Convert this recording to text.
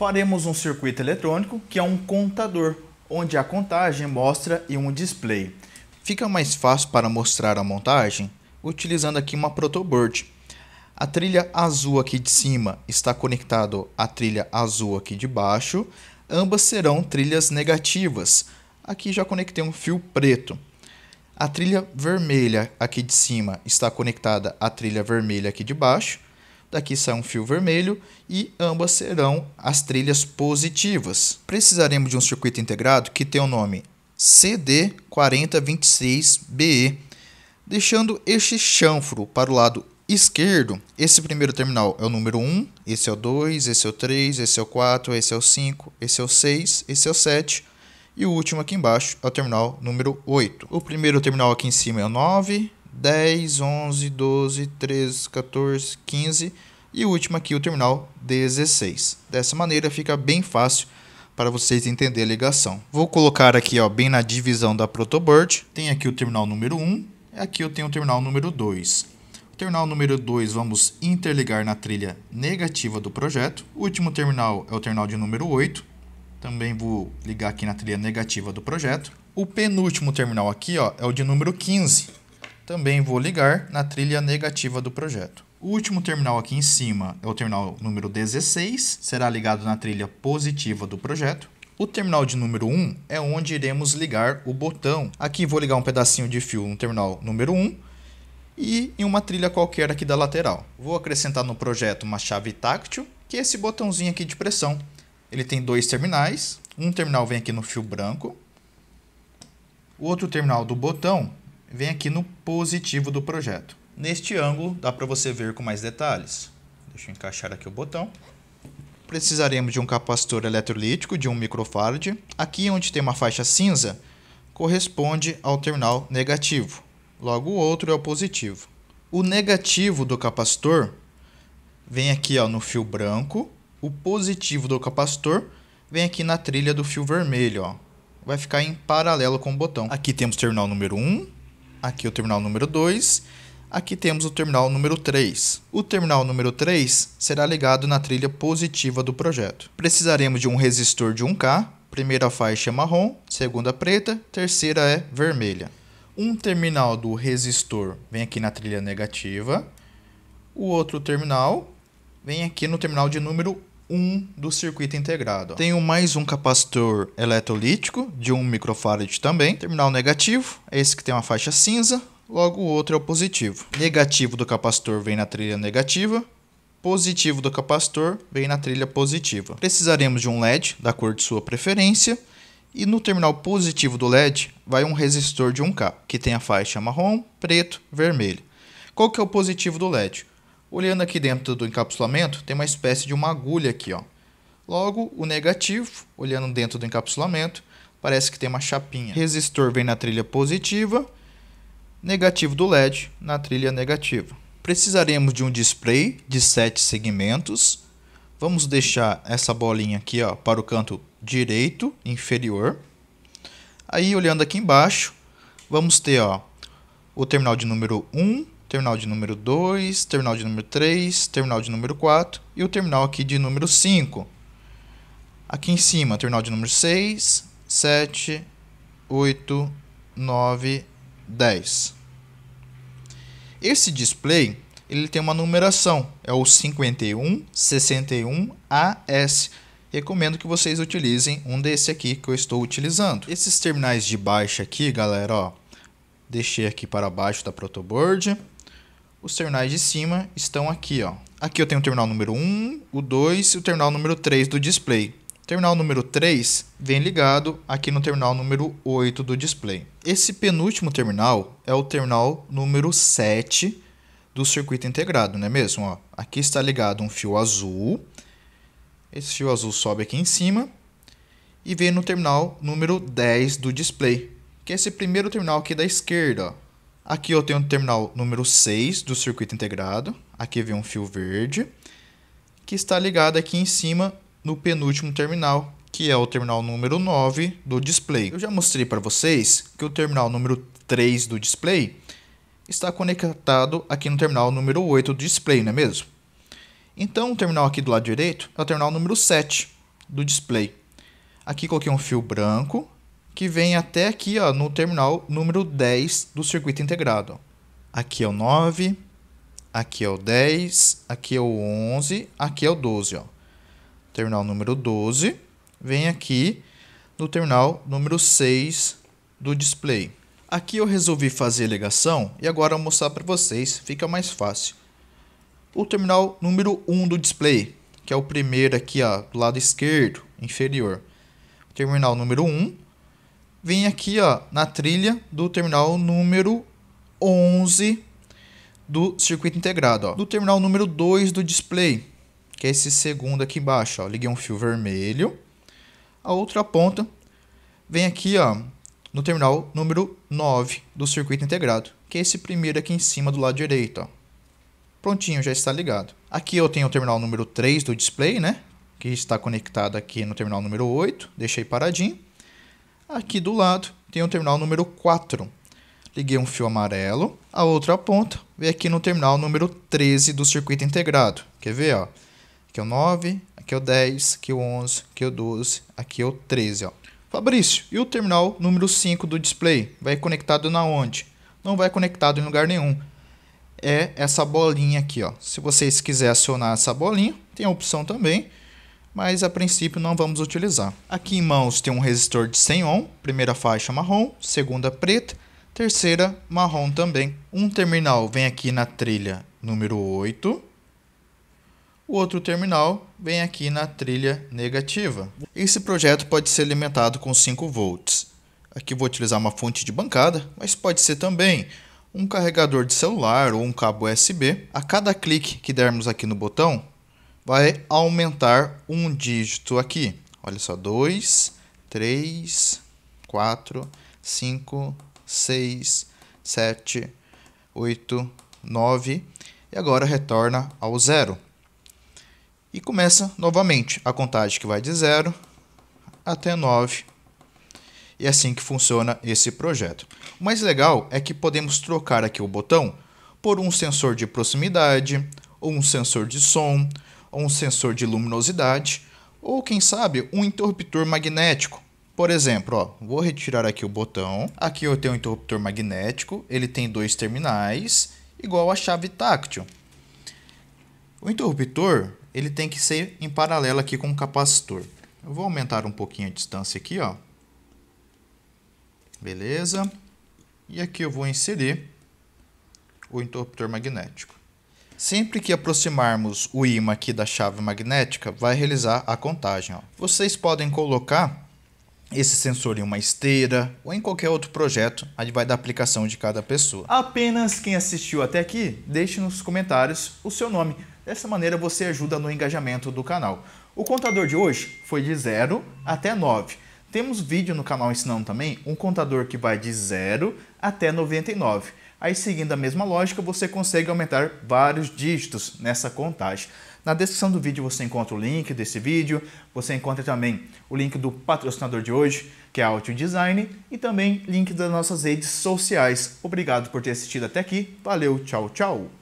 faremos um circuito eletrônico que é um contador, onde a contagem mostra e um display. Fica mais fácil para mostrar a montagem utilizando aqui uma protoboard. A trilha azul aqui de cima está conectado à trilha azul aqui de baixo. Ambas serão trilhas negativas. Aqui já conectei um fio preto. A trilha vermelha aqui de cima está conectada à trilha vermelha aqui de baixo daqui sai um fio vermelho e ambas serão as trilhas positivas. Precisaremos de um circuito integrado que tem o nome CD4026BE, deixando este chanfro para o lado esquerdo. Esse primeiro terminal é o número 1, esse é o 2, esse é o 3, esse é o 4, esse é o 5, esse é o 6, esse é o 7 e o último aqui embaixo é o terminal número 8. O primeiro terminal aqui em cima é o 9, 10, 11, 12, 13, 14, 15 e o último aqui, o terminal 16. Dessa maneira fica bem fácil para vocês entenderem a ligação. Vou colocar aqui ó, bem na divisão da protoboard. Tem aqui o terminal número 1, aqui eu tenho o terminal número 2. O terminal número 2 vamos interligar na trilha negativa do projeto. O último terminal é o terminal de número 8. Também vou ligar aqui na trilha negativa do projeto. O penúltimo terminal aqui ó, é o de número 15. Também vou ligar na trilha negativa do projeto. O último terminal aqui em cima é o terminal número 16, será ligado na trilha positiva do projeto. O terminal de número 1 é onde iremos ligar o botão. Aqui vou ligar um pedacinho de fio no terminal número 1 e em uma trilha qualquer aqui da lateral. Vou acrescentar no projeto uma chave táctil, que é esse botãozinho aqui de pressão. Ele tem dois terminais, um terminal vem aqui no fio branco, o outro terminal do botão vem aqui no positivo do projeto. Neste ângulo dá para você ver com mais detalhes. Deixa eu encaixar aqui o botão. Precisaremos de um capacitor eletrolítico de 1 microfarad. Aqui onde tem uma faixa cinza, corresponde ao terminal negativo. Logo o outro é o positivo. O negativo do capacitor vem aqui ó, no fio branco. O positivo do capacitor vem aqui na trilha do fio vermelho. Ó. Vai ficar em paralelo com o botão. Aqui temos terminal número 1, Aqui é o terminal número 2. Aqui temos o terminal número 3. O terminal número 3 será ligado na trilha positiva do projeto. Precisaremos de um resistor de 1K. Primeira faixa é marrom, segunda preta, terceira é vermelha. Um terminal do resistor vem aqui na trilha negativa. O outro terminal vem aqui no terminal de número 1 do circuito integrado. Tenho mais um capacitor eletrolítico de 1 microfarad também. Terminal negativo, é esse que tem uma faixa cinza, logo o outro é o positivo. Negativo do capacitor vem na trilha negativa, positivo do capacitor vem na trilha positiva. Precisaremos de um LED da cor de sua preferência e no terminal positivo do LED vai um resistor de 1K, que tem a faixa marrom, preto, vermelho. Qual que é o positivo do LED? Olhando aqui dentro do encapsulamento, tem uma espécie de uma agulha aqui, ó. Logo, o negativo, olhando dentro do encapsulamento, parece que tem uma chapinha. Resistor vem na trilha positiva, negativo do LED na trilha negativa. Precisaremos de um display de 7 segmentos. Vamos deixar essa bolinha aqui ó, para o canto direito inferior. Aí olhando aqui embaixo, vamos ter ó, o terminal de número 1, terminal de número 2, terminal de número 3, terminal de número 4 e o terminal aqui de número 5. Aqui em cima, terminal de número 6, 7, 8, 9, 10. Esse display ele tem uma numeração, é o 5161AS. Recomendo que vocês utilizem um desse aqui que eu estou utilizando. Esses terminais de baixo aqui, galera, ó, deixei aqui para baixo da protoboard os terminais de cima estão aqui, ó. Aqui eu tenho o terminal número 1, o 2 e o terminal número 3 do display. O terminal número 3 vem ligado aqui no terminal número 8 do display. Esse penúltimo terminal é o terminal número 7 do circuito integrado, não é mesmo? Ó, aqui está ligado um fio azul. Esse fio azul sobe aqui em cima e vem no terminal número 10 do display, que é esse primeiro terminal aqui da esquerda, ó Aqui eu tenho o terminal número 6 do circuito integrado. Aqui vem um fio verde que está ligado aqui em cima no penúltimo terminal, que é o terminal número 9 do display. Eu já mostrei para vocês que o terminal número 3 do display está conectado aqui no terminal número 8 do display, não é mesmo? Então, o terminal aqui do lado direito é o terminal número 7 do display. Aqui coloquei um fio branco que vem até aqui ó, no terminal número 10 do circuito integrado. Aqui é o 9, aqui é o 10, aqui é o 11, aqui é o 12. Ó. Terminal número 12 vem aqui no terminal número 6 do display. Aqui eu resolvi fazer a ligação e agora eu vou mostrar para vocês, fica mais fácil. O terminal número 1 do display, que é o primeiro aqui ó, do lado esquerdo, inferior. Terminal número 1 vem aqui ó, na trilha do terminal número 11 do circuito integrado. Ó. Do terminal número 2 do display, que é esse segundo aqui embaixo. Ó. Liguei um fio vermelho. A outra ponta vem aqui ó, no terminal número 9 do circuito integrado, que é esse primeiro aqui em cima do lado direito. Ó. Prontinho, já está ligado. Aqui eu tenho o terminal número 3 do display, né? Que está conectado aqui no terminal número 8. Deixei paradinho. Aqui do lado tem o terminal número 4. Liguei um fio amarelo, a outra ponta veio aqui no terminal número 13 do circuito integrado. Quer ver? Ó? Aqui é o 9, aqui é o 10, aqui é o 11, aqui é o 12, aqui é o 13. Ó. Fabrício, e o terminal número 5 do display? Vai conectado na onde? Não vai conectado em lugar nenhum. É essa bolinha aqui. Ó. Se vocês quiserem acionar essa bolinha, tem a opção também mas a princípio não vamos utilizar. Aqui em mãos tem um resistor de 100 ohm, primeira faixa marrom, segunda preta, terceira marrom também. Um terminal vem aqui na trilha número 8, o outro terminal vem aqui na trilha negativa. Esse projeto pode ser alimentado com 5 volts. Aqui vou utilizar uma fonte de bancada, mas pode ser também um carregador de celular ou um cabo USB. A cada clique que dermos aqui no botão, vai aumentar um dígito aqui. Olha só, 2, 3, 4, 5, 6, 7, 8, 9 e agora retorna ao zero. E começa novamente a contagem que vai de zero até 9. E é assim que funciona esse projeto. O mais legal é que podemos trocar aqui o botão por um sensor de proximidade, ou um sensor de som, um sensor de luminosidade, ou quem sabe um interruptor magnético. Por exemplo, ó, vou retirar aqui o botão. Aqui eu tenho um interruptor magnético, ele tem dois terminais, igual a chave táctil. O interruptor ele tem que ser em paralelo aqui com o capacitor. Eu vou aumentar um pouquinho a distância aqui, ó. Beleza. E aqui eu vou inserir o interruptor magnético. Sempre que aproximarmos o ímã aqui da chave magnética, vai realizar a contagem. Ó. Vocês podem colocar esse sensor em uma esteira ou em qualquer outro projeto, aí vai da aplicação de cada pessoa. Apenas quem assistiu até aqui, deixe nos comentários o seu nome. Dessa maneira você ajuda no engajamento do canal. O contador de hoje foi de 0 até 9. Temos vídeo no canal ensinando também um contador que vai de 0 até 99. Aí, seguindo a mesma lógica, você consegue aumentar vários dígitos nessa contagem. Na descrição do vídeo você encontra o link desse vídeo, você encontra também o link do patrocinador de hoje, que é a Audio Design, e também link das nossas redes sociais. Obrigado por ter assistido até aqui. Valeu, tchau, tchau.